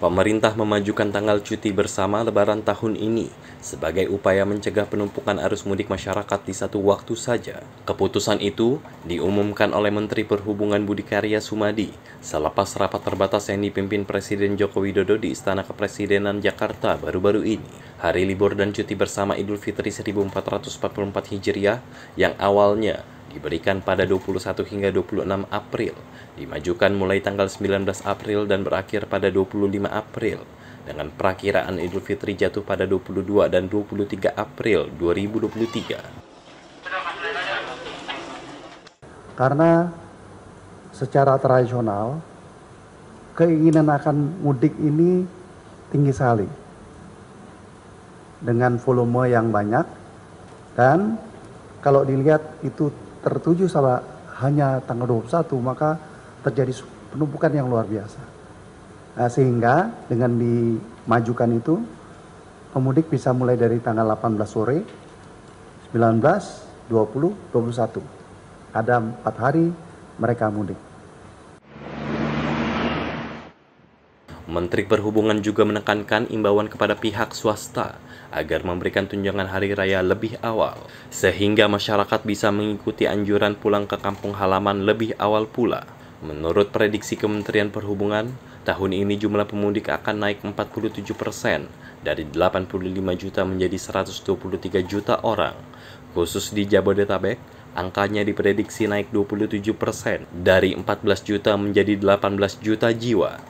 Pemerintah memajukan tanggal cuti bersama lebaran tahun ini sebagai upaya mencegah penumpukan arus mudik masyarakat di satu waktu saja. Keputusan itu diumumkan oleh Menteri Perhubungan Budi Karya Sumadi selepas rapat terbatas yang dipimpin Presiden Joko Widodo di Istana Kepresidenan Jakarta baru-baru ini. Hari libur dan cuti bersama Idul Fitri 1444 Hijriah yang awalnya diberikan pada 21 hingga 26 April, dimajukan mulai tanggal 19 April dan berakhir pada 25 April, dengan perakiraan Idul Fitri jatuh pada 22 dan 23 April 2023. Karena secara tradisional keinginan akan mudik ini tinggi sekali dengan volume yang banyak dan kalau dilihat itu tertuju sama hanya tanggal 21 maka terjadi penumpukan yang luar biasa. Nah, sehingga dengan dimajukan itu pemudik bisa mulai dari tanggal 18 sore, 19, 20, 21. Ada empat hari mereka mudik. Menteri Perhubungan juga menekankan imbauan kepada pihak swasta agar memberikan tunjangan hari raya lebih awal, sehingga masyarakat bisa mengikuti anjuran pulang ke kampung halaman lebih awal pula. Menurut prediksi Kementerian Perhubungan, tahun ini jumlah pemudik akan naik 47 persen dari 85 juta menjadi 123 juta orang. Khusus di Jabodetabek, angkanya diprediksi naik 27 persen dari 14 juta menjadi 18 juta jiwa.